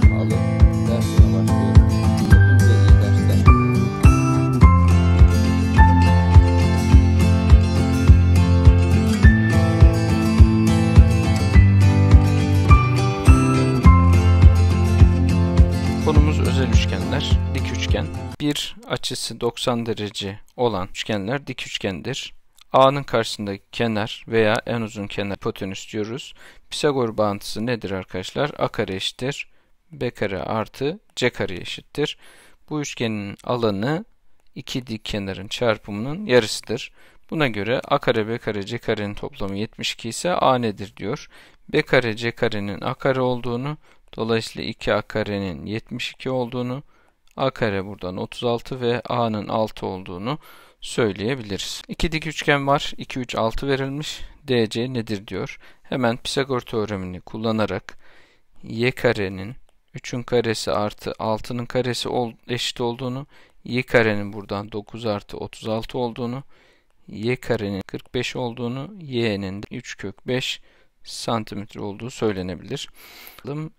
Konumuz özel üçgenler, dik üçgen. Bir açısı 90 derece olan üçgenler dik üçgendir. A'nın karşısındaki kenar veya en uzun kenar hipotenüs diyoruz. Pisagor bağıntısı nedir arkadaşlar? A kare eşittir b kare artı c kare eşittir. Bu üçgenin alanı iki dik kenarın çarpımının yarısıdır. Buna göre a kare b kare c karenin toplamı 72 ise a nedir diyor. b kare c karenin a kare olduğunu dolayısıyla 2a karenin 72 olduğunu a kare buradan 36 ve a'nın 6 olduğunu söyleyebiliriz. İki dik üçgen var. 2 3 6 verilmiş. DC nedir diyor. Hemen Pisagor teoremini kullanarak y karenin 3'ün karesi artı 6'nın karesi eşit olduğunu, y karenin buradan 9 artı 36 olduğunu, y karenin 45 olduğunu, y'nin 3 kök 5 santimetre olduğu söylenebilir.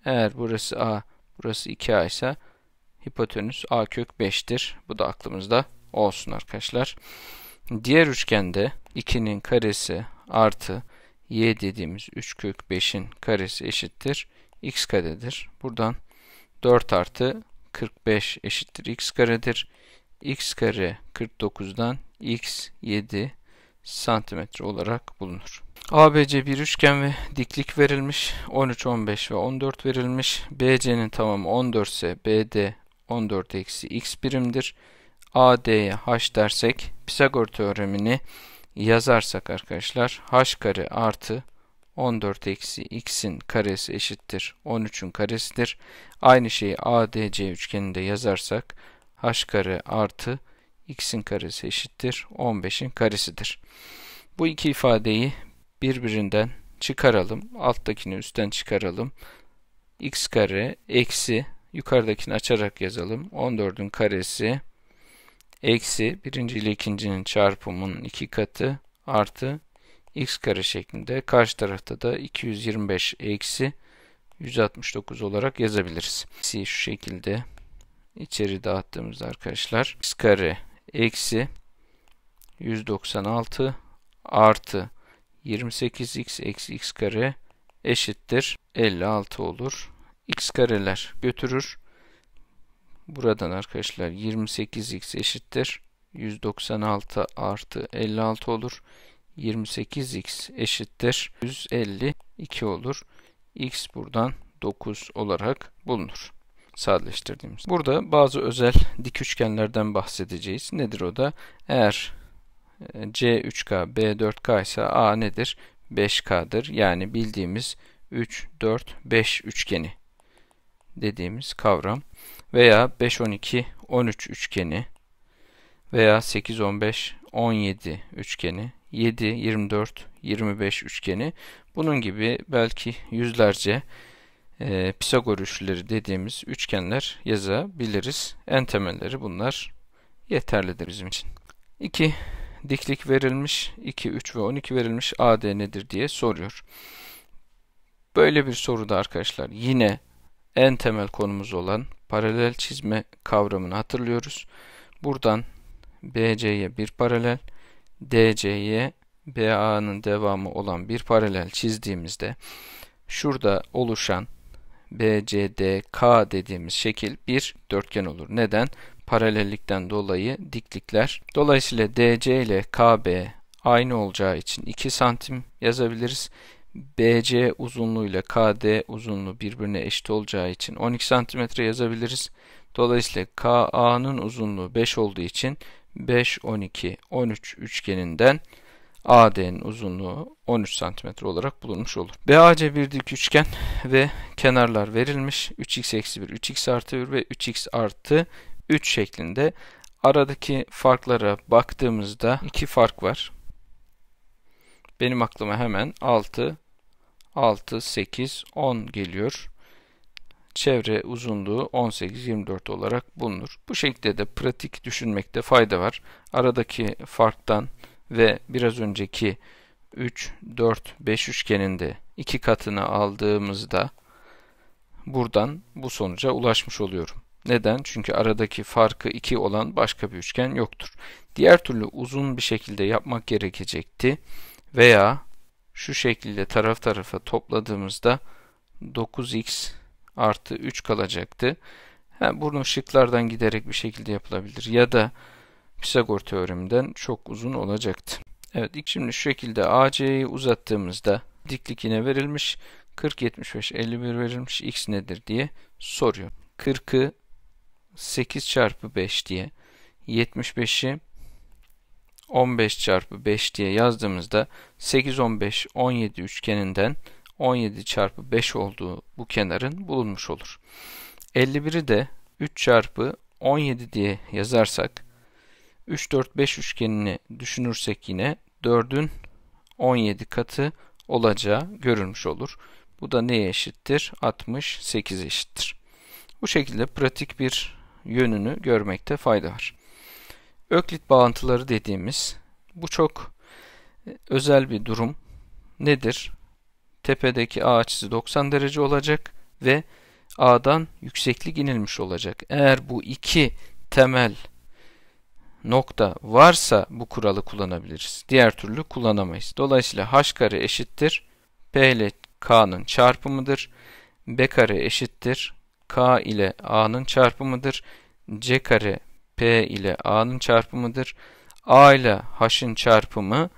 Eğer burası a, burası 2a ise hipotenüs a kök 5'tir. Bu da aklımızda olsun arkadaşlar. Diğer üçgende 2'nin karesi artı y dediğimiz 3 kök 5'in karesi eşittir x karedir. Buradan 4 artı 45 eşittir x karedir. x kare 49'dan x 7 santimetre olarak bulunur. ABC bir üçgen ve diklik verilmiş. 13, 15 ve 14 verilmiş. BC'nin tamamı 14 ise BD 14 eksi x birimdir. AD'ye h dersek Pisagor teoremini yazarsak arkadaşlar h kare artı 14 eksi x'in karesi eşittir 13'ün karesidir. Aynı şeyi ADC üçgeninde yazarsak h kare artı x'in karesi eşittir 15'in karesidir. Bu iki ifadeyi birbirinden çıkaralım. Alttakini üstten çıkaralım. x kare eksi yukarıdakini açarak yazalım. 14'ün karesi eksi birinci ile ikincinin çarpımının iki katı artı x kare şeklinde karşı tarafta da 225 eksi 169 olarak yazabiliriz. X'i şu şekilde içeri dağıttığımızda arkadaşlar x kare eksi 196 artı 28x eksi x kare eşittir 56 olur. x kareler götürür. Buradan arkadaşlar 28x eşittir 196 artı 56 olur. 28x eşittir 152 olur. x buradan 9 olarak bulunur. Sadeleştirdiğimiz. Burada bazı özel dik üçgenlerden bahsedeceğiz. Nedir o da? Eğer e, C 3K, B 4K ise A nedir? 5K'dır. Yani bildiğimiz 3, 4, 5 üçgeni dediğimiz kavram veya 5, 12, 13 üçgeni veya 8, 15, 17 üçgeni 7, 24, 25 üçgeni bunun gibi belki yüzlerce e, Pisagor üçleri dediğimiz üçgenler yazabiliriz. En temelleri bunlar yeterlidir bizim için. 2 diklik verilmiş 2, 3 ve 12 verilmiş AD nedir diye soruyor. Böyle bir soruda arkadaşlar yine en temel konumuz olan paralel çizme kavramını hatırlıyoruz. Buradan BC'ye bir paralel, DC'ye BA'nın devamı olan bir paralel çizdiğimizde şurada oluşan BCDK dediğimiz şekil bir dörtgen olur. Neden? Paralellikten dolayı diklikler. Dolayısıyla DC ile KB aynı olacağı için 2 santim yazabiliriz. BC uzunluğu ile KD uzunluğu birbirine eşit olacağı için 12 santimetre yazabiliriz. Dolayısıyla KA'nın uzunluğu 5 olduğu için 5, 12, 13 üçgeninden AD'nin uzunluğu 13 cm olarak bulunmuş olur. BAC bir dik üçgen ve kenarlar verilmiş. 3x eksi 1, 3x artı 1 ve 3x artı 3 şeklinde. Aradaki farklara baktığımızda iki fark var. Benim aklıma hemen 6, 6, 8, 10 geliyor çevre uzunluğu 18-24 olarak bulunur. Bu şekilde de pratik düşünmekte fayda var. Aradaki farktan ve biraz önceki 3, 4, 5 üçgeninde iki katını aldığımızda buradan bu sonuca ulaşmış oluyorum. Neden? Çünkü aradaki farkı 2 olan başka bir üçgen yoktur. Diğer türlü uzun bir şekilde yapmak gerekecekti veya şu şekilde taraf tarafa topladığımızda 9x artı 3 kalacaktı. Ha, bunu şıklardan giderek bir şekilde yapılabilir. Ya da Pisagor teoreminden çok uzun olacaktı. Evet ilk şimdi şu şekilde AC'yi uzattığımızda diklik yine verilmiş. 40, 75, 51 verilmiş. X nedir diye soruyor. 40'ı 8 çarpı 5 diye 75'i 15 çarpı 5 diye yazdığımızda 8, 15, 17 üçgeninden 17 çarpı 5 olduğu bu kenarın bulunmuş olur. 51'i de 3 çarpı 17 diye yazarsak 3 4 5 üçgenini düşünürsek yine 4'ün 17 katı olacağı görülmüş olur. Bu da neye eşittir? 68 eşittir. Bu şekilde pratik bir yönünü görmekte fayda var. Öklit bağıntıları dediğimiz bu çok e, özel bir durum. Nedir? tepedeki A açısı 90 derece olacak ve A'dan yükseklik inilmiş olacak. Eğer bu iki temel nokta varsa bu kuralı kullanabiliriz. Diğer türlü kullanamayız. Dolayısıyla h kare eşittir p ile k'nın çarpımıdır. b kare eşittir k ile a'nın çarpımıdır. c kare p ile a'nın çarpımıdır. a ile h'ın çarpımı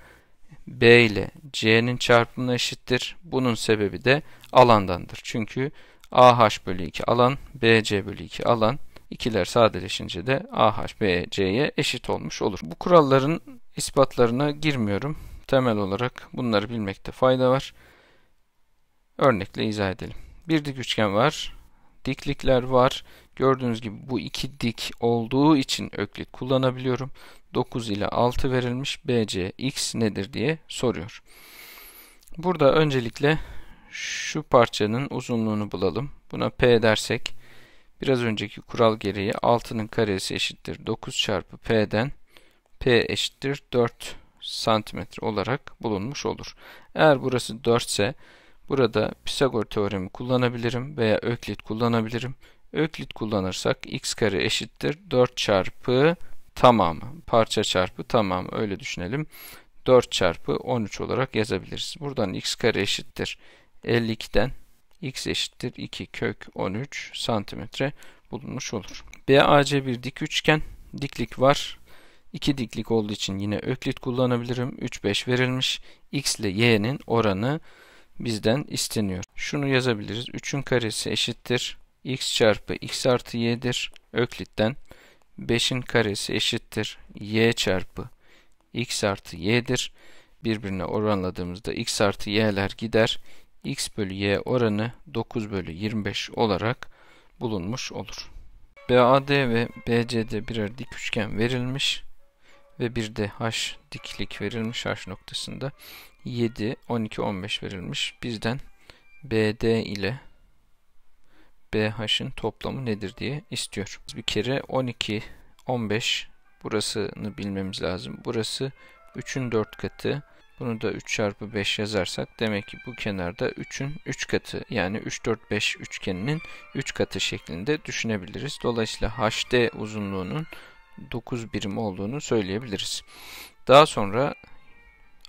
B ile C'nin çarpımına eşittir. Bunun sebebi de alandandır. Çünkü AH bölü 2 alan, BC bölü 2 alan. ikiler sadeleşince de AH, BC'ye eşit olmuş olur. Bu kuralların ispatlarına girmiyorum. Temel olarak bunları bilmekte fayda var. Örnekle izah edelim. Bir dik üçgen var diklikler var. Gördüğünüz gibi bu iki dik olduğu için öklit kullanabiliyorum. 9 ile 6 verilmiş BC x nedir diye soruyor. Burada öncelikle şu parçanın uzunluğunu bulalım. Buna P dersek biraz önceki kural gereği 6'nın karesi eşittir 9 çarpı P'den P eşittir 4 santimetre olarak bulunmuş olur. Eğer burası 4 ise Burada Pisagor teoremi kullanabilirim veya Öklit kullanabilirim. Öklit kullanırsak x kare eşittir 4 çarpı tamamı. Parça çarpı tamamı öyle düşünelim. 4 çarpı 13 olarak yazabiliriz. Buradan x kare eşittir 52'den x eşittir 2 kök 13 santimetre bulunmuş olur. BAC bir dik üçgen. Diklik var. 2 diklik olduğu için yine öklit kullanabilirim. 3, 5 verilmiş. X ile Y'nin oranı bizden isteniyor. Şunu yazabiliriz. 3'ün karesi eşittir. x çarpı x artı y'dir. Öklitten 5'in karesi eşittir. y çarpı x artı y'dir. Birbirine oranladığımızda x artı y'ler gider. x bölü y oranı 9 bölü 25 olarak bulunmuş olur. BAD ve BCD birer dik üçgen verilmiş ve bir de h diklik verilmiş h noktasında 7, 12, 15 verilmiş. Bizden BD ile BH'ın toplamı nedir diye istiyor. Bir kere 12, 15 burasını bilmemiz lazım. Burası 3'ün 4 katı. Bunu da 3 çarpı 5 yazarsak demek ki bu kenarda 3'ün 3 katı yani 3, 4, 5 üçgeninin 3 katı şeklinde düşünebiliriz. Dolayısıyla HD uzunluğunun 9 birim olduğunu söyleyebiliriz. Daha sonra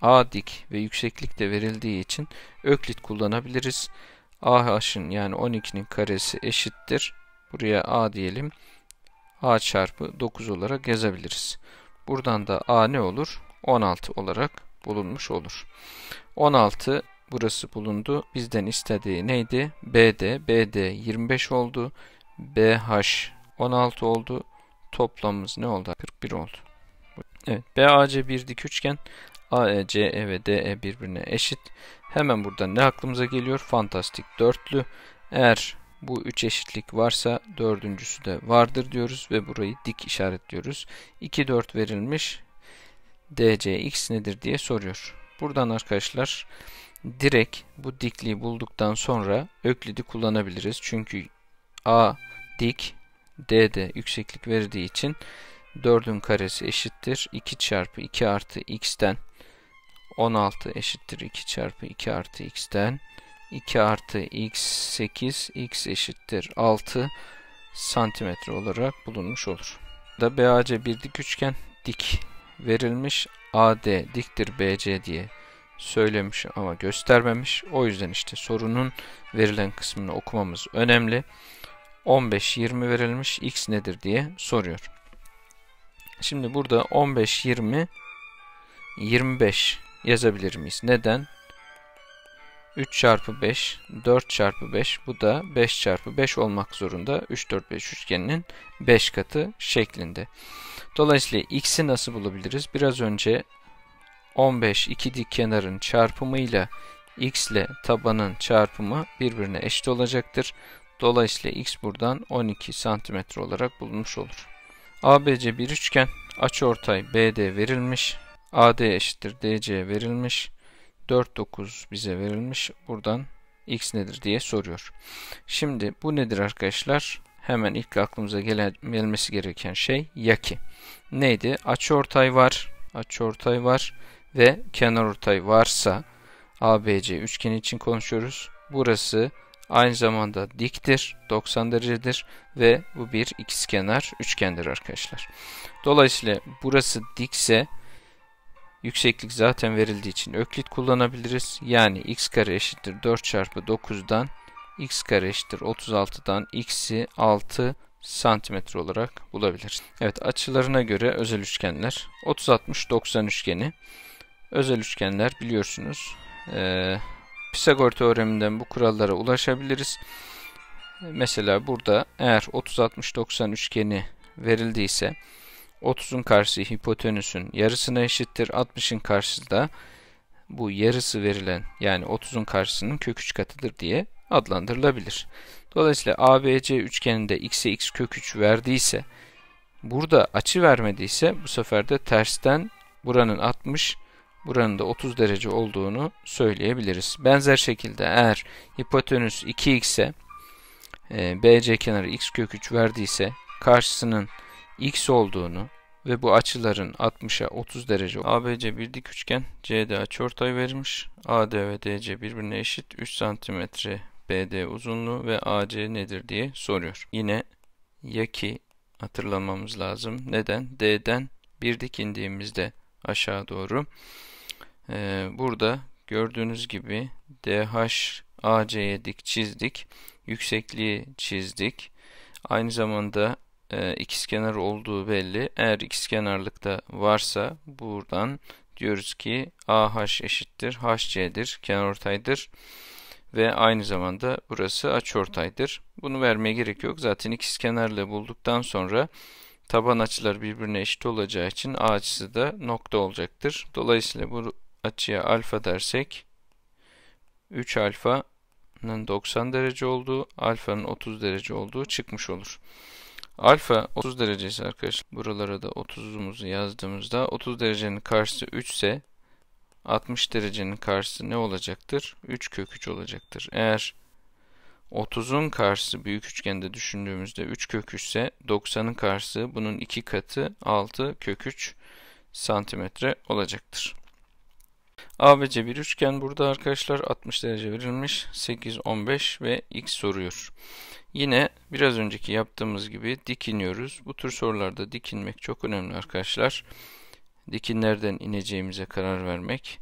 A dik ve yükseklik de verildiği için öklit kullanabiliriz. AH'ın yani 12'nin karesi eşittir. Buraya A diyelim. A çarpı 9 olarak yazabiliriz. Buradan da A ne olur? 16 olarak bulunmuş olur. 16 burası bulundu. Bizden istediği neydi? BD. BD 25 oldu. BH 16 oldu. Toplamımız ne oldu? 41 oldu. Evet. BAC bir dik üçgen. AEC e ve DE birbirine eşit. Hemen burada ne aklımıza geliyor? Fantastik dörtlü. Eğer bu üç eşitlik varsa dördüncüsü de vardır diyoruz ve burayı dik işaretliyoruz. 2 4 verilmiş. DCX nedir diye soruyor. Buradan arkadaşlar direkt bu dikliği bulduktan sonra öklidi kullanabiliriz. Çünkü A dik D'de yükseklik verildiği için 4'ün karesi eşittir 2 çarpı 2 artı x'ten 16 eşittir 2 çarpı 2 artı x'ten 2 artı x 8 x eşittir 6 santimetre olarak bulunmuş olur. Da BAC bir dik üçgen dik verilmiş AD diktir BC diye söylemiş ama göstermemiş. O yüzden işte sorunun verilen kısmını okumamız önemli. 15, 20 verilmiş x nedir diye soruyor. Şimdi burada 15, 20, 25 yazabilir miyiz? Neden? 3 çarpı 5, 4 çarpı 5 bu da 5 çarpı 5 olmak zorunda. 3, 4, 5 üçgeninin 5 katı şeklinde. Dolayısıyla x'i nasıl bulabiliriz? Biraz önce 15 2 dik kenarın çarpımıyla x ile tabanın çarpımı birbirine eşit olacaktır. Dolayısıyla x buradan 12 santimetre olarak bulunmuş olur. ABC bir üçgen. Açıortay BD verilmiş. AD eşittir DC verilmiş. 4 9 bize verilmiş. Buradan x nedir diye soruyor. Şimdi bu nedir arkadaşlar? Hemen ilk aklımıza gelmesi gereken şey yaki. Neydi? Açıortay var. Açıortay var ve kenarortay varsa ABC üçgeni için konuşuyoruz. Burası aynı zamanda diktir, 90 derecedir ve bu bir ikizkenar üçgendir arkadaşlar. Dolayısıyla burası dikse yükseklik zaten verildiği için öklit kullanabiliriz. Yani x kare eşittir 4 çarpı 9'dan x kare eşittir 36'dan x'i 6 santimetre olarak bulabiliriz. Evet açılarına göre özel üçgenler 30-60-90 üçgeni özel üçgenler biliyorsunuz ee, Pisagor teoreminden bu kurallara ulaşabiliriz. Mesela burada eğer 30-60-90 üçgeni verildiyse 30'un karşısı hipotenüsün yarısına eşittir. 60'ın karşısı da bu yarısı verilen yani 30'un karşısının kök 3 katıdır diye adlandırılabilir. Dolayısıyla ABC üçgeninde x'e x kök 3 verdiyse burada açı vermediyse bu sefer de tersten buranın 60 buranın da 30 derece olduğunu söyleyebiliriz. Benzer şekilde eğer hipotenüs 2x ise e, BC kenarı x kök 3 verdiyse karşısının x olduğunu ve bu açıların 60'a 30 derece ABC bir dik üçgen CD açıortay verilmiş. AD ve DC birbirine eşit 3 cm BD uzunluğu ve AC nedir diye soruyor. Yine ya ki hatırlamamız lazım. Neden? D'den bir dik indiğimizde aşağı doğru. Ee, burada gördüğünüz gibi DHAC'ye dik çizdik. Yüksekliği çizdik. Aynı zamanda e, ikizkenar olduğu belli. Eğer da varsa buradan diyoruz ki AH eşittir HC'dir, kenarortaydır ve aynı zamanda burası açıortaydır. Bunu vermeye gerek yok. Zaten ikizkenarlığı bulduktan sonra taban açılar birbirine eşit olacağı için A açısı da nokta olacaktır. Dolayısıyla bu açıya alfa dersek 3 alfanın 90 derece olduğu, alfanın 30 derece olduğu çıkmış olur. Alfa 30 derecesi arkadaşlar. Buralara da 30'umuzu yazdığımızda 30 derecenin karşısı 3 ise 60 derecenin karşısı ne olacaktır? 3 kök 3 olacaktır. Eğer 30'un karşısı büyük üçgende düşündüğümüzde 3 kök 3 ise 90'ın karşısı bunun 2 katı 6 kök 3 santimetre olacaktır. A ve C bir üçgen burada arkadaşlar 60 derece verilmiş 8 15 ve x soruyor. Yine biraz önceki yaptığımız gibi dikiniyoruz. Bu tür sorularda dikinmek çok önemli arkadaşlar. Dikinlerden ineceğimize karar vermek.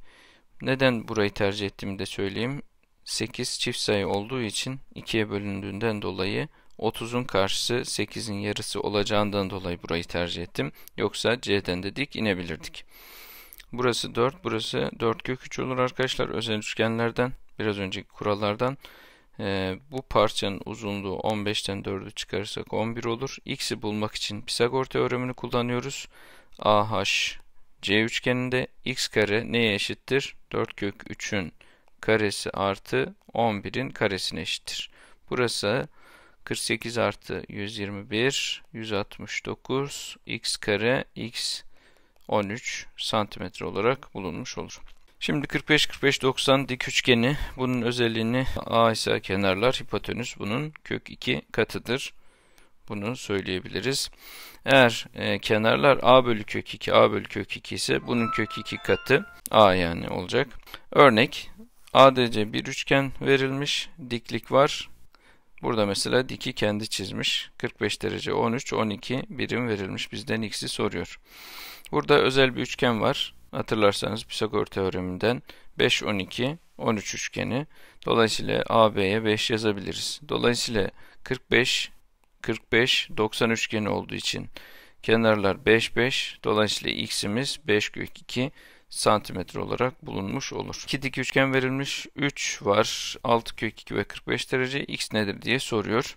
Neden burayı tercih ettiğimi de söyleyeyim. 8 çift sayı olduğu için 2'ye bölündüğünden dolayı 30'un karşısı 8'in yarısı olacağından dolayı burayı tercih ettim. Yoksa C'den de dik inebilirdik. Burası 4, burası 4 kök 3 olur arkadaşlar. Özel üçgenlerden, biraz önceki kurallardan. Ee, bu parçanın uzunluğu 15'ten 4'ü çıkarırsak 11 olur. X'i bulmak için Pisagor teoremini kullanıyoruz. AH C üçgeninde x kare neye eşittir? 4 kök 3'ün karesi artı 11'in karesine eşittir. Burası 48 artı 121, 169, x kare, x 13 santimetre olarak bulunmuş olur. Şimdi 45 45 90 dik üçgeni bunun özelliğini A ise kenarlar hipotenüs bunun kök 2 katıdır. Bunu söyleyebiliriz. Eğer e, kenarlar A bölü kök 2 A bölü kök 2 ise bunun kök 2 katı A yani olacak. Örnek ADC bir üçgen verilmiş. Diklik var. Burada mesela diki kendi çizmiş. 45 derece 13 12 birim verilmiş. Bizden x'i soruyor. Burada özel bir üçgen var. Hatırlarsanız Pisagor teoreminden 5 12 13 üçgeni. Dolayısıyla AB'ye 5 yazabiliriz. Dolayısıyla 45 45 90 üçgeni olduğu için kenarlar 5 5 dolayısıyla x'imiz 5 kök 2 santimetre olarak bulunmuş olur. İki dik üçgen verilmiş. 3 var. 6 kök 2 ve 45 derece. X nedir diye soruyor.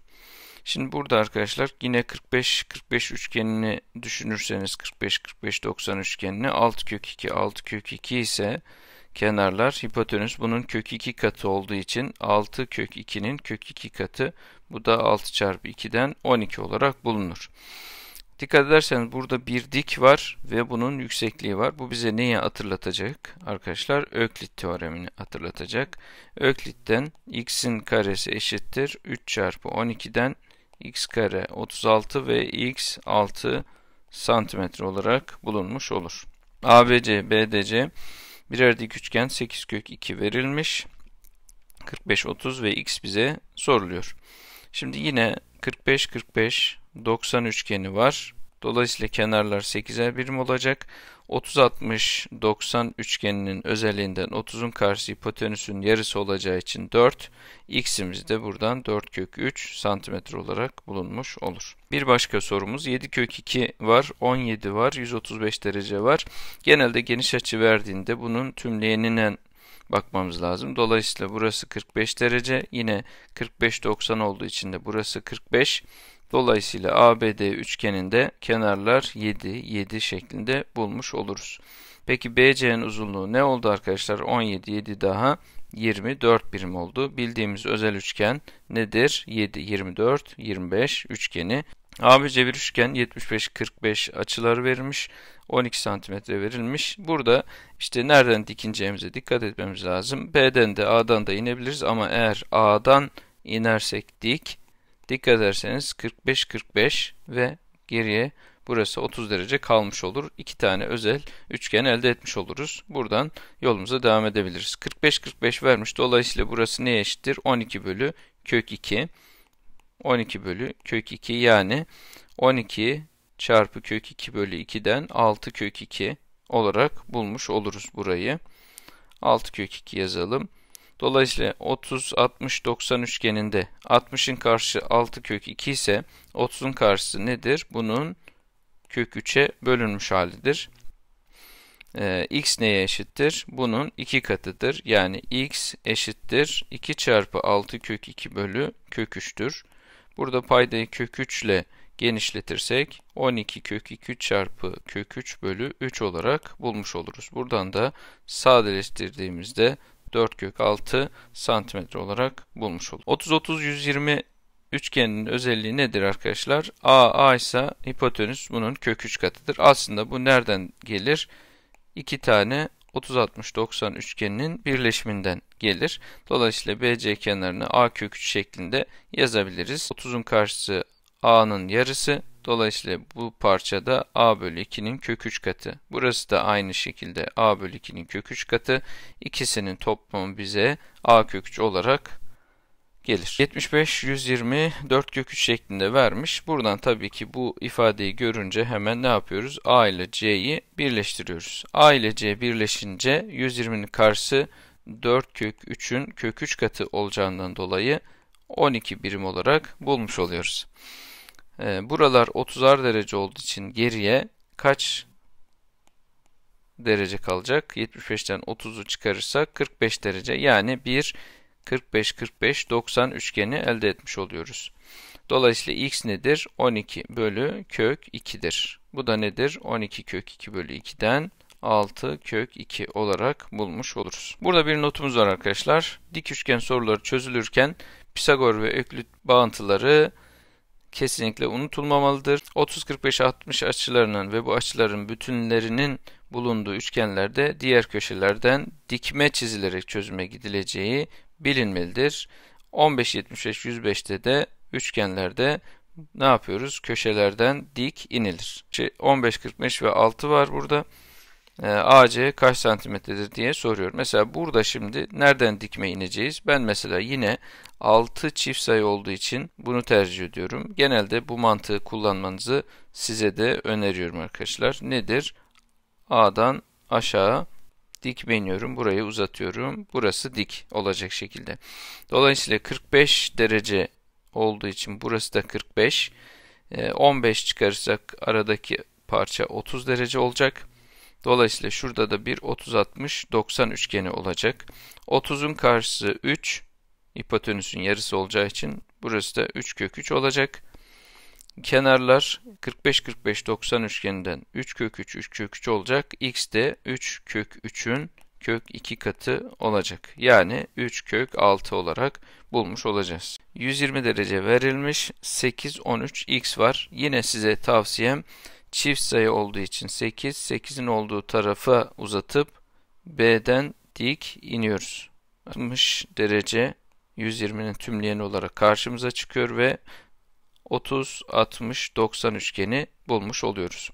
Şimdi burada arkadaşlar yine 45 45 üçgenini düşünürseniz 45 45 90 üçgenini 6 kök 2 6 kök 2 ise kenarlar hipotenüs bunun kök 2 katı olduğu için 6 kök 2'nin kök 2 katı bu da 6 çarpı 2'den 12 olarak bulunur. Dikkat ederseniz burada bir dik var ve bunun yüksekliği var. Bu bize neyi hatırlatacak? Arkadaşlar Öklit teoremini hatırlatacak. Öklit'ten x'in karesi eşittir 3 çarpı 12'den x kare 36 ve x 6 santimetre olarak bulunmuş olur. ABC, BDC birer dik üçgen 8 kök 2 verilmiş. 45, 30 ve x bize soruluyor. Şimdi yine 45, 45 90 üçgeni var. Dolayısıyla kenarlar 8'er birim olacak. 30-60-90 üçgeninin özelliğinden 30'un karşısı hipotenüsün yarısı olacağı için 4. X'imiz de buradan 4 kök 3 santimetre olarak bulunmuş olur. Bir başka sorumuz 7 kök 2 var, 17 var, 135 derece var. Genelde geniş açı verdiğinde bunun tümleyenine bakmamız lazım. Dolayısıyla burası 45 derece. Yine 45-90 olduğu için de burası 45 Dolayısıyla ABD üçgeninde kenarlar 7, 7 şeklinde bulmuş oluruz. Peki BC'nin uzunluğu ne oldu arkadaşlar? 17, 7 daha 24 birim oldu. Bildiğimiz özel üçgen nedir? 7, 24, 25 üçgeni. ABC bir üçgen 75-45 açıları verilmiş. 12 santimetre verilmiş. Burada işte nereden dikineceğimize dikkat etmemiz lazım. B'den de A'dan da inebiliriz ama eğer A'dan inersek dik, Dikkat ederseniz 45 45 ve geriye burası 30 derece kalmış olur. İki tane özel üçgen elde etmiş oluruz. Buradan yolumuza devam edebiliriz. 45 45 vermiş. Dolayısıyla burası neye eşittir? 12 bölü kök 2. 12 bölü kök 2 yani 12 çarpı kök 2 bölü 2'den 6 kök 2 olarak bulmuş oluruz burayı. 6 kök 2 yazalım. Dolayısıyla 30, 60, 90 üçgeninde 60'ın karşı 6 kök 2 ise 30'un karşısı nedir? Bunun kök 3'e bölünmüş halidir. Ee, x neye eşittir? Bunun 2 katıdır. Yani x eşittir 2 çarpı 6 kök 2 bölü kök 3'tür. Burada paydayı kök 3 ile genişletirsek 12 kök 2 çarpı kök 3 bölü 3 olarak bulmuş oluruz. Buradan da sadeleştirdiğimizde 4 kök 6 santimetre olarak bulmuş olduk. 30-30-120 üçgeninin özelliği nedir arkadaşlar? A, A ise hipotenüs bunun kök 3 katıdır. Aslında bu nereden gelir? 2 tane 30-60-90 üçgeninin birleşiminden gelir. Dolayısıyla BC kenarını A kök 3 şeklinde yazabiliriz. 30'un karşısı A'nın yarısı, Dolayısıyla bu parça da a bölü 2'nin kök 3 katı. Burası da aynı şekilde a bölü 2'nin kök 3 katı. İkisinin toplamı bize a kök 3 olarak gelir. 75, 120, 4 kök 3 şeklinde vermiş. Buradan tabii ki bu ifadeyi görünce hemen ne yapıyoruz? a ile c'yi birleştiriyoruz. a ile c birleşince 120'nin karşısı 4 kök 3'ün kök 3 katı olacağından dolayı 12 birim olarak bulmuş oluyoruz. E, buralar 30'ar derece olduğu için geriye kaç derece kalacak? 75'ten 30'u çıkarırsak 45 derece. Yani bir 45 45 90 üçgeni elde etmiş oluyoruz. Dolayısıyla x nedir? 12 bölü kök 2'dir. Bu da nedir? 12 kök 2 bölü 2'den 6 kök 2 olarak bulmuş oluruz. Burada bir notumuz var arkadaşlar. Dik üçgen soruları çözülürken Pisagor ve Öklüt bağıntıları kesinlikle unutulmamalıdır. 30-45-60 açılarının ve bu açıların bütünlerinin bulunduğu üçgenlerde diğer köşelerden dikme çizilerek çözüme gidileceği bilinmelidir. 15-75-105'te de üçgenlerde ne yapıyoruz? Köşelerden dik inilir. 15-45 ve 6 var burada. Ee, AC kaç santimetredir diye soruyor. Mesela burada şimdi nereden dikme ineceğiz? Ben mesela yine 6 çift sayı olduğu için bunu tercih ediyorum. Genelde bu mantığı kullanmanızı size de öneriyorum arkadaşlar. Nedir? A'dan aşağı dikme iniyorum. Burayı uzatıyorum. Burası dik olacak şekilde. Dolayısıyla 45 derece olduğu için burası da 45. 15 ee, çıkarırsak aradaki parça 30 derece olacak. Dolayısıyla şurada da bir 30-60-90 üçgeni olacak. 30'un karşısı 3. Hipotenüsün yarısı olacağı için burası da 3 kök 3 olacak. Kenarlar 45-45-90 üçgeninden 3 kök 3, 3 kök 3 olacak. X de 3 kök 3'ün kök 2 katı olacak. Yani 3 kök 6 olarak bulmuş olacağız. 120 derece verilmiş 8, 13, x var. Yine size tavsiyem çift sayı olduğu için 8, 8'in olduğu tarafa uzatıp B'den dik iniyoruz. 60 derece 120'nin tümleyeni olarak karşımıza çıkıyor ve 30, 60, 90 üçgeni bulmuş oluyoruz.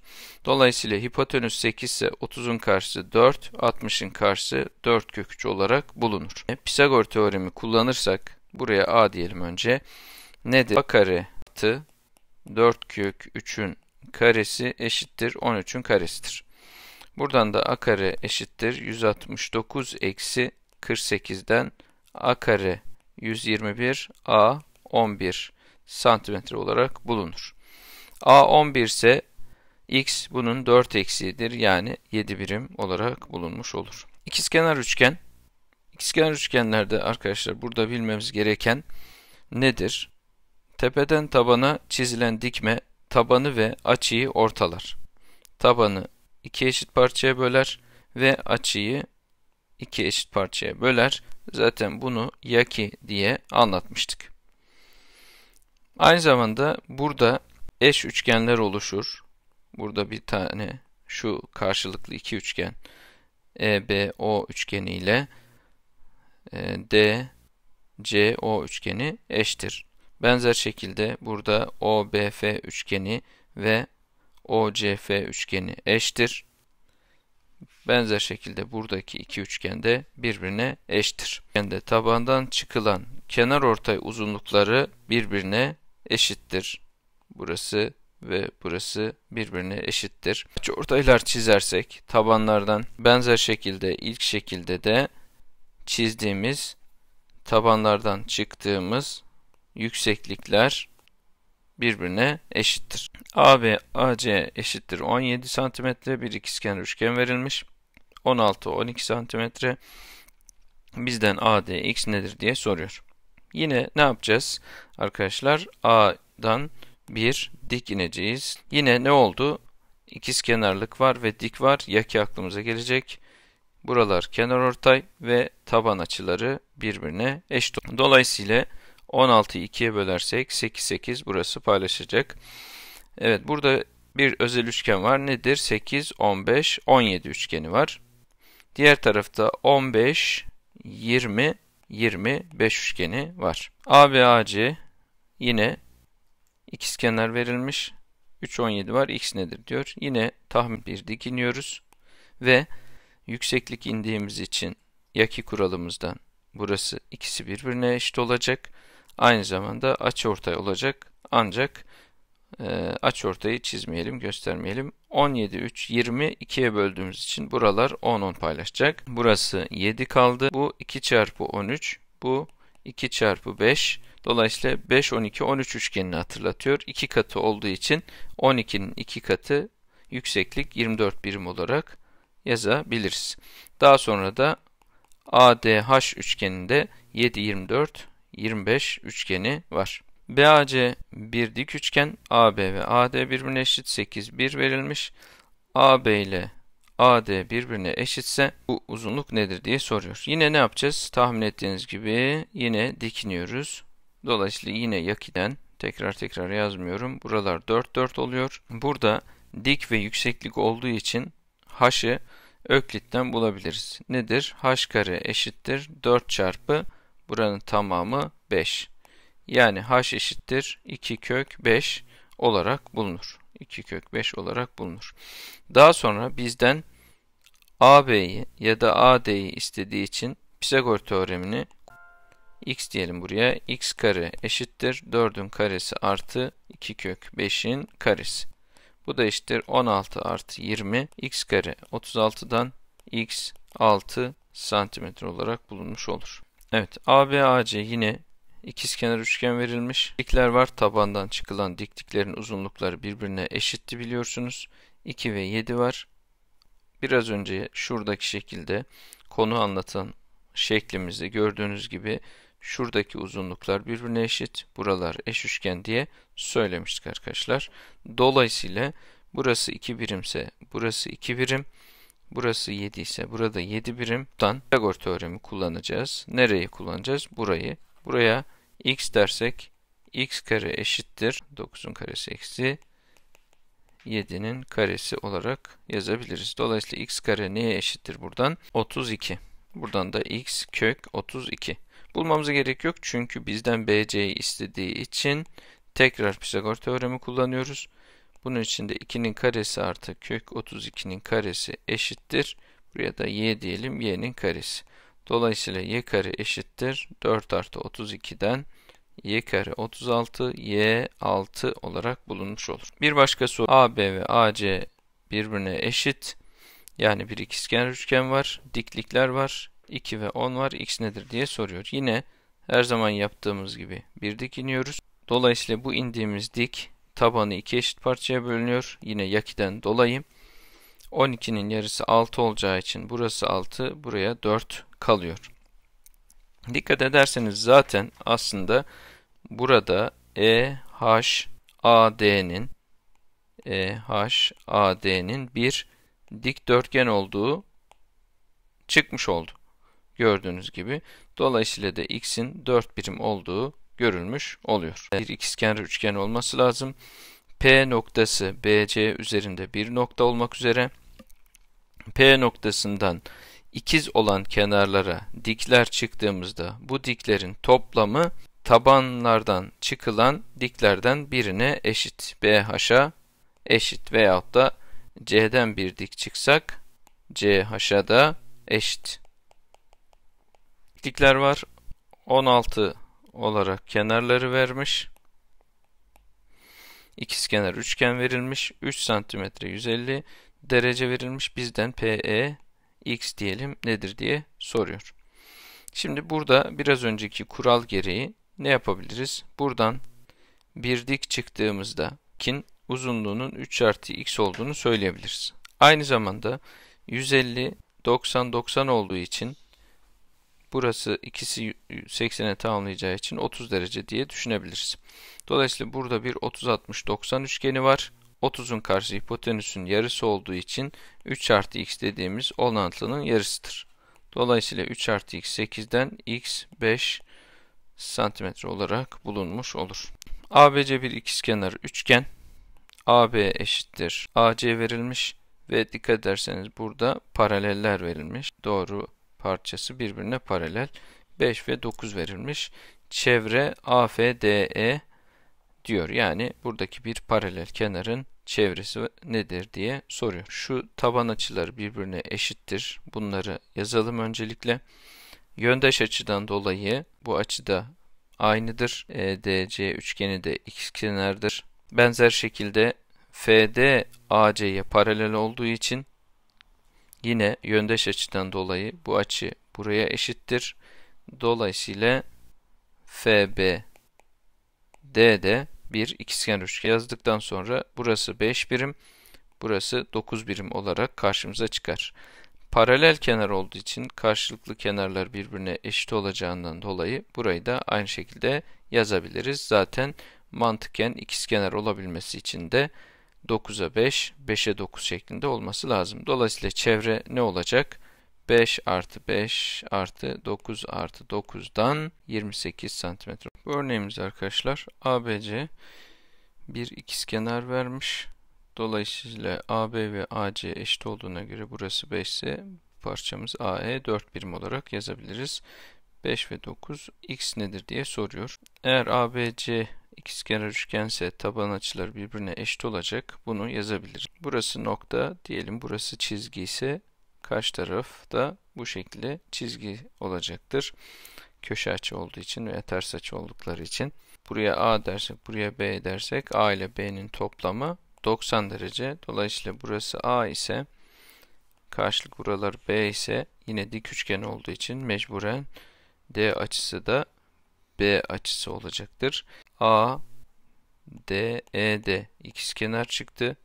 Dolayısıyla hipotenüs 8 ise 30'un karşısı 4, 60'ın karşısı 4 kök 3 olarak bulunur. E, Pisagor teoremi kullanırsak buraya A diyelim önce. Nedir? A kare artı 4 kök 3'ün karesi eşittir 13'ün karesidir. Buradan da a kare eşittir 169 eksi 48'den a kare 121 a 11 santimetre olarak bulunur. a 11 ise x bunun 4 eksiğidir yani 7 birim olarak bulunmuş olur. İkizkenar üçgen. İkizkenar üçgenlerde arkadaşlar burada bilmemiz gereken nedir? Tepeden tabana çizilen dikme tabanı ve açıyı ortalar. Tabanı iki eşit parçaya böler ve açıyı iki eşit parçaya böler. Zaten bunu yaki diye anlatmıştık. Aynı zamanda burada eş üçgenler oluşur. Burada bir tane şu karşılıklı iki üçgen EBO üçgeni ile e, DCO üçgeni eştir. Benzer şekilde burada OBF üçgeni ve OCF üçgeni eşittir. Benzer şekilde buradaki iki üçgen de birbirine eşittir. Üçgende tabandan çıkılan kenar ortay uzunlukları birbirine eşittir. Burası ve burası birbirine eşittir. Açı ortaylar çizersek tabanlardan benzer şekilde ilk şekilde de çizdiğimiz tabanlardan çıktığımız yükseklikler birbirine eşittir. AB AC eşittir 17 cm bir ikizkenar üçgen verilmiş. 16 12 cm. Bizden AD x nedir diye soruyor. Yine ne yapacağız arkadaşlar? A'dan bir dik ineceğiz. Yine ne oldu? İkiz kenarlık var ve dik var. Yaki aklımıza gelecek. Buralar kenar ortay ve taban açıları birbirine eşit. Dolayısıyla 16'yı 2'ye bölersek 8 8 burası paylaşacak. Evet burada bir özel üçgen var. Nedir? 8 15 17 üçgeni var. Diğer tarafta 15 20 20 25 üçgeni var. ABAC yine ikizkenar verilmiş. 3 17 var. X nedir diyor. Yine tahmin bir dik iniyoruz ve yükseklik indiğimiz için yaki kuralımızdan burası ikisi birbirine eşit olacak aynı zamanda açıortay olacak. Ancak e, açıortayı çizmeyelim, göstermeyelim. 17, 3, 20, 2'ye böldüğümüz için buralar 10, 10 paylaşacak. Burası 7 kaldı. Bu 2 çarpı 13. Bu 2 çarpı 5. Dolayısıyla 5, 12, 13 üçgenini hatırlatıyor. 2 katı olduğu için 12'nin 2 katı yükseklik 24 birim olarak yazabiliriz. Daha sonra da ADH üçgeninde 7, 24, 25 üçgeni var. BAC bir dik üçgen, AB ve AD birbirine eşit 8 1 verilmiş. AB ile AD birbirine eşitse bu uzunluk nedir diye soruyor. Yine ne yapacağız? Tahmin ettiğiniz gibi yine dikiniyoruz. Dolayısıyla yine yakiden tekrar tekrar yazmıyorum. Buralar 4 4 oluyor. Burada dik ve yükseklik olduğu için h'ı Öklit'ten bulabiliriz. Nedir? h kare eşittir 4 çarpı Buranın tamamı 5. Yani h eşittir 2 kök 5 olarak bulunur. 2 kök 5 olarak bulunur. Daha sonra bizden AB'yi ya da AD'yi istediği için Pisagor teoremini x diyelim buraya. x kare eşittir 4'ün karesi artı 2 kök 5'in karesi. Bu da eşittir 16 artı 20 x kare 36'dan x 6 santimetre olarak bulunmuş olur. Evet ABAC yine ikizkenar üçgen verilmiş. Dikler var. Tabandan çıkılan dikliklerin uzunlukları birbirine eşitti biliyorsunuz. 2 ve 7 var. Biraz önce şuradaki şekilde konu anlatan şeklimizde gördüğünüz gibi şuradaki uzunluklar birbirine eşit. Buralar eş üçgen diye söylemiştik arkadaşlar. Dolayısıyla burası 2 birimse burası 2 birim. Burası 7 ise burada 7 birim. Buradan Pythagor teoremi kullanacağız. Nereyi kullanacağız? Burayı. Buraya x dersek x kare eşittir. 9'un karesi eksi 7'nin karesi olarak yazabiliriz. Dolayısıyla x kare neye eşittir buradan? 32. Buradan da x kök 32. Bulmamıza gerek yok çünkü bizden bc'yi istediği için tekrar Pisagor teoremi kullanıyoruz. Bunun için de 2'nin karesi artı kök 32'nin karesi eşittir. Buraya da y diyelim y'nin karesi. Dolayısıyla y kare eşittir 4 artı 32'den y kare 36 y 6 olarak bulunmuş olur. Bir başka soru AB ve AC birbirine eşit. Yani bir ikizkenar üçgen var, diklikler var, 2 ve 10 var. X nedir diye soruyor. Yine her zaman yaptığımız gibi bir dik iniyoruz. Dolayısıyla bu indiğimiz dik tabanı iki eşit parçaya bölünüyor. Yine yakiden dolayı. 12'nin yarısı 6 olacağı için burası 6, buraya 4 kalıyor. Dikkat ederseniz zaten aslında burada EHAD'nin EHAD'nin bir dikdörtgen olduğu çıkmış oldu. Gördüğünüz gibi. Dolayısıyla da x'in 4 birim olduğu görülmüş oluyor. Bir ikizkenar üçgen olması lazım. P noktası BC üzerinde bir nokta olmak üzere P noktasından ikiz olan kenarlara dikler çıktığımızda bu diklerin toplamı tabanlardan çıkılan diklerden birine eşit. BH'a eşit veyahut da C'den bir dik çıksak CH'a da eşit. Dikler var. 16 olarak kenarları vermiş. İkizkenar üçgen verilmiş. 3 santimetre 150 derece verilmiş. Bizden PE x diyelim nedir diye soruyor. Şimdi burada biraz önceki kural gereği ne yapabiliriz? Buradan bir dik çıktığımızda kin uzunluğunun 3 artı x olduğunu söyleyebiliriz. Aynı zamanda 150 90 90 olduğu için Burası ikisi 80'e tamamlayacağı için 30 derece diye düşünebiliriz. Dolayısıyla burada bir 30-60-90 üçgeni var. 30'un karşı hipotenüsün yarısı olduğu için 3 artı x dediğimiz olantının yarısıdır. Dolayısıyla 3 artı x 8'den x 5 santimetre olarak bulunmuş olur. ABC bir ikizkenar üçgen. AB eşittir AC verilmiş ve dikkat ederseniz burada paraleller verilmiş. Doğru parçası birbirine paralel. 5 ve 9 verilmiş. Çevre AFDE diyor. Yani buradaki bir paralel kenarın çevresi nedir diye soruyor. Şu taban açıları birbirine eşittir. Bunları yazalım öncelikle. Yöndeş açıdan dolayı bu açıda aynıdır. EDC üçgeni de x kenardır. Benzer şekilde FD AC'ye paralel olduğu için Yine yöndeş açıdan dolayı bu açı buraya eşittir. Dolayısıyla FB D bir ikizkenar üçgen yazdıktan sonra burası 5 birim, burası 9 birim olarak karşımıza çıkar. Paralel kenar olduğu için karşılıklı kenarlar birbirine eşit olacağından dolayı burayı da aynı şekilde yazabiliriz. Zaten mantıken ikizkenar olabilmesi için de 9'a 5, 5'e 9 şeklinde olması lazım. Dolayısıyla çevre ne olacak? 5 artı 5 artı 9 artı 9'dan 28 santimetre. Bu örneğimiz arkadaşlar ABC bir ikizkenar vermiş. Dolayısıyla AB ve AC eşit olduğuna göre burası 5 ise parçamız AE 4 birim olarak yazabiliriz. 5 ve 9 x nedir diye soruyor. Eğer ABC X kenar üçgense taban açılar birbirine eşit olacak. Bunu yazabiliriz. Burası nokta diyelim burası çizgi ise karşı taraf da bu şekilde çizgi olacaktır. Köşe açı olduğu için veya ters açı oldukları için. Buraya A dersek buraya B dersek A ile B'nin toplamı 90 derece. Dolayısıyla burası A ise karşılık buralar B ise yine dik üçgen olduğu için mecburen D açısı da B açısı olacaktır. A D E D ikizkenar çıktı.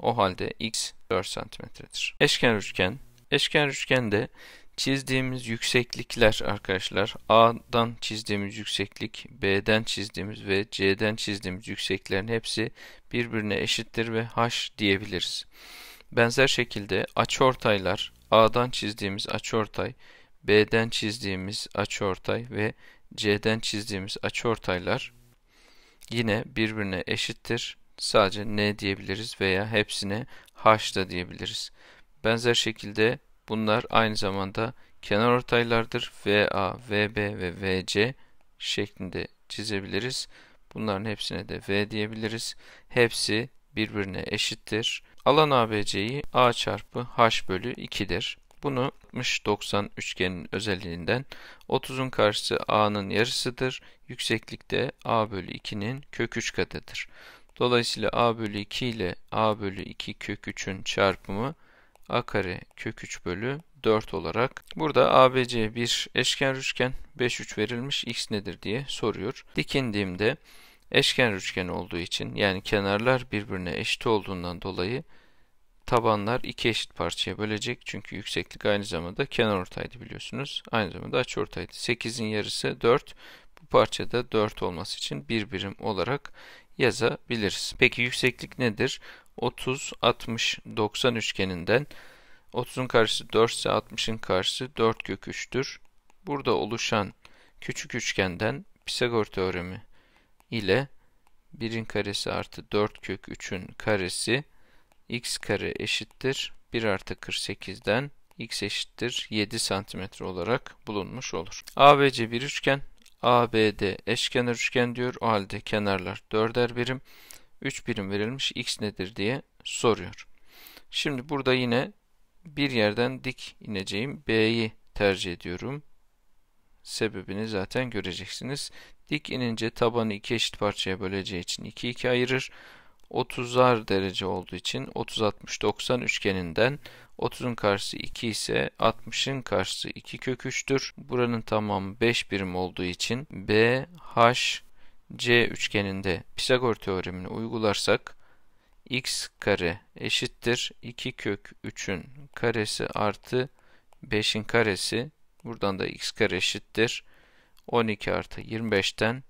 O halde x 4 santimetredir. Eşkenar üçgen. Eşkenar üçgende çizdiğimiz yükseklikler arkadaşlar A'dan çizdiğimiz yükseklik, B'den çizdiğimiz ve C'den çizdiğimiz yükseklerin hepsi birbirine eşittir ve H diyebiliriz. Benzer şekilde açıortaylar A'dan çizdiğimiz açıortay, B'den çizdiğimiz açıortay ve C'den çizdiğimiz açıortaylar yine birbirine eşittir. Sadece N diyebiliriz veya hepsine H da diyebiliriz. Benzer şekilde bunlar aynı zamanda kenar ortaylardır. VA, VB ve VC şeklinde çizebiliriz. Bunların hepsine de V diyebiliriz. Hepsi birbirine eşittir. Alan ABC'yi A çarpı H bölü 2'dir. Bunu 60-90 üçgenin özelliğinden 30'un karşısı a'nın yarısıdır. Yükseklikte a bölü 2'nin kök 3 katıdır. Dolayısıyla a bölü 2 ile a bölü 2 kök 3'ün çarpımı a kare kök 3 bölü 4 olarak. Burada ABC bir eşkenar üçgen 5 3 verilmiş x nedir diye soruyor. Dikindiğimde eşkenar üçgen olduğu için yani kenarlar birbirine eşit olduğundan dolayı tabanlar iki eşit parçaya bölecek. Çünkü yükseklik aynı zamanda kenar ortaydı biliyorsunuz. Aynı zamanda açı ortaydı. 8'in yarısı 4. Bu parçada 4 olması için bir birim olarak yazabiliriz. Peki yükseklik nedir? 30, 60, 90 üçgeninden 30'un karşısı 4 ise 60'ın karşısı 4 kök 3'tür. Burada oluşan küçük üçgenden Pisagor teoremi ile 1'in karesi artı 4 kök 3'ün karesi x kare eşittir 1 artı 48'den x eşittir 7 santimetre olarak bulunmuş olur. ABC bir üçgen. ABD eşkenar üçgen diyor. O halde kenarlar 4'er birim. 3 birim verilmiş. X nedir diye soruyor. Şimdi burada yine bir yerden dik ineceğim. B'yi tercih ediyorum. Sebebini zaten göreceksiniz. Dik inince tabanı iki eşit parçaya böleceği için 2 2 ayırır. 30'ar derece olduğu için 30 60 90 üçgeninden 30'un karşısı 2 ise 60'ın karşısı 2 kök 3'tür. Buranın tamamı 5 birim olduğu için BHC üçgeninde Pisagor teoremini uygularsak x kare eşittir 2 kök 3'ün karesi artı 5'in karesi buradan da x kare eşittir 12 artı 25'ten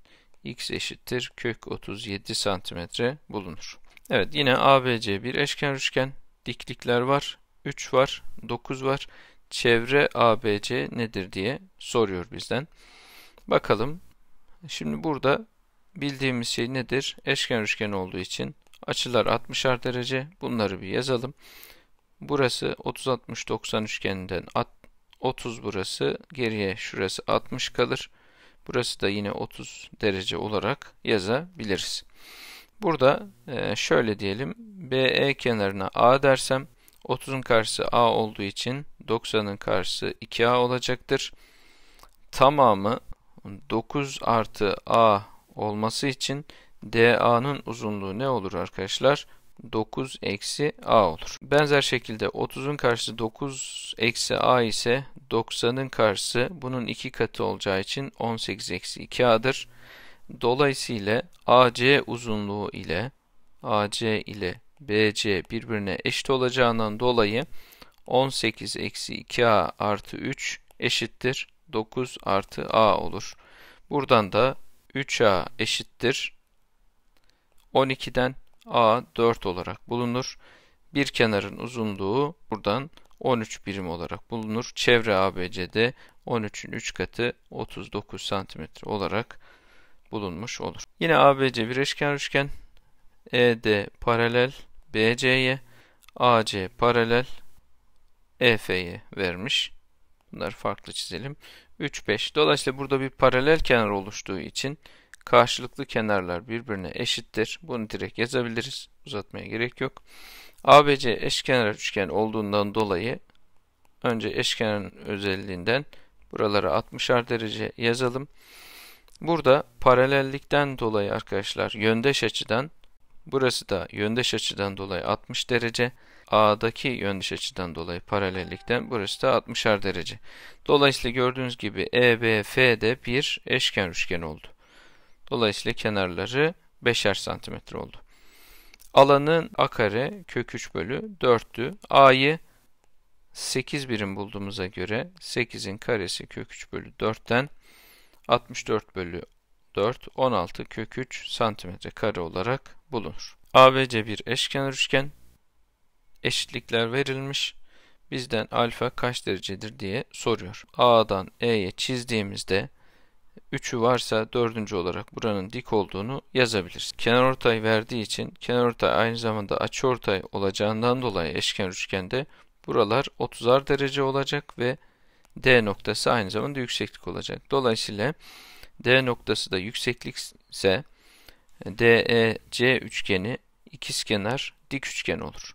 x eşittir kök 37 santimetre bulunur. Evet yine ABC bir eşkenar üçgen. Diklikler var. 3 var. 9 var. Çevre ABC nedir diye soruyor bizden. Bakalım. Şimdi burada bildiğimiz şey nedir? Eşkenar üçgen olduğu için açılar 60'ar derece. Bunları bir yazalım. Burası 30 60 90 üçgeninden 30 burası geriye şurası 60 kalır. Burası da yine 30 derece olarak yazabiliriz. Burada e, şöyle diyelim. BE kenarına A dersem 30'un karşısı A olduğu için 90'ın karşısı 2A olacaktır. Tamamı 9 artı A olması için DA'nın uzunluğu ne olur arkadaşlar? 9 eksi a olur. Benzer şekilde 30'un karşısı 9 eksi a ise 90'ın karşısı bunun 2 katı olacağı için 18 eksi 2a'dır. Dolayısıyla AC uzunluğu ile AC ile BC birbirine eşit olacağından dolayı 18 eksi 2a artı 3 eşittir 9 artı a olur. Buradan da 3a eşittir 12'den A 4 olarak bulunur. Bir kenarın uzunluğu buradan 13 birim olarak bulunur. Çevre ABC'de 13'ün 3 katı 39 santimetre olarak bulunmuş olur. Yine ABC bireşken üçgen ED paralel BC'ye AC paralel EF'ye vermiş. Bunları farklı çizelim. 3, 5. Dolayısıyla burada bir paralel kenar oluştuğu için Karşılıklı kenarlar birbirine eşittir. Bunu direkt yazabiliriz. Uzatmaya gerek yok. ABC eşkenar üçgen olduğundan dolayı önce eşkenarın özelliğinden buralara 60'ar derece yazalım. Burada paralellikten dolayı arkadaşlar yöndeş açıdan burası da yöndeş açıdan dolayı 60 derece. A'daki yöndeş açıdan dolayı paralellikten burası da 60'ar derece. Dolayısıyla gördüğünüz gibi EBF'de bir eşkenar üçgen oldu. Dolayısıyla kenarları 5'er santimetre oldu. Alanın a kare kök 3 bölü 4'tü. a'yı 8 birim bulduğumuza göre 8'in karesi kök 3 bölü 4'ten 64 bölü 4 16 kök 3 santimetre kare olarak bulunur. ABC bir eşkenar üçgen. Eşitlikler verilmiş. Bizden alfa kaç derecedir diye soruyor. A'dan E'ye çizdiğimizde 3'ü varsa dördüncü olarak buranın dik olduğunu yazabiliriz. Kenarortay verdiği için kenarortay aynı zamanda açıortay olacağından dolayı eşkenar üçgende buralar 30'ar derece olacak ve D noktası aynı zamanda yükseklik olacak. Dolayısıyla D noktası da yükseklikse ise e, DEC üçgeni ikizkenar dik üçgen olur.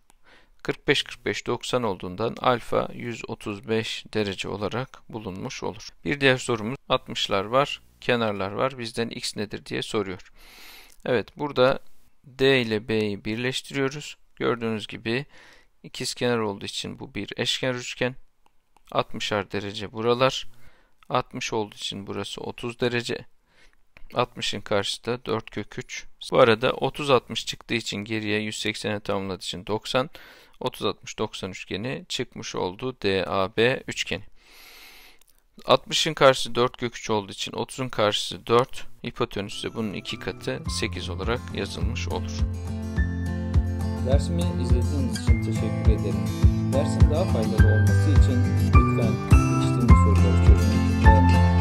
45 45 90 olduğundan alfa 135 derece olarak bulunmuş olur. Bir diğer sorumuz 60'lar var kenarlar var. Bizden x nedir diye soruyor. Evet burada D ile B'yi birleştiriyoruz. Gördüğünüz gibi ikiz kenar olduğu için bu bir eşkenar üçgen. 60'ar derece buralar. 60 olduğu için burası 30 derece. 60'ın karşısı da 4 kök 3. Bu arada 30-60 çıktığı için geriye 180'e tamamladığı için 90. 30-60-90 üçgeni çıkmış oldu DAB üçgeni. 60'ın karşısı 4 kök olduğu için 30'un karşısı 4. Hipotenüs de bunun 2 katı 8 olarak yazılmış olur. Dersimi izlediğiniz için teşekkür ederim. Dersin daha faydalı olması için lütfen geçtiğimiz soruları çözün ve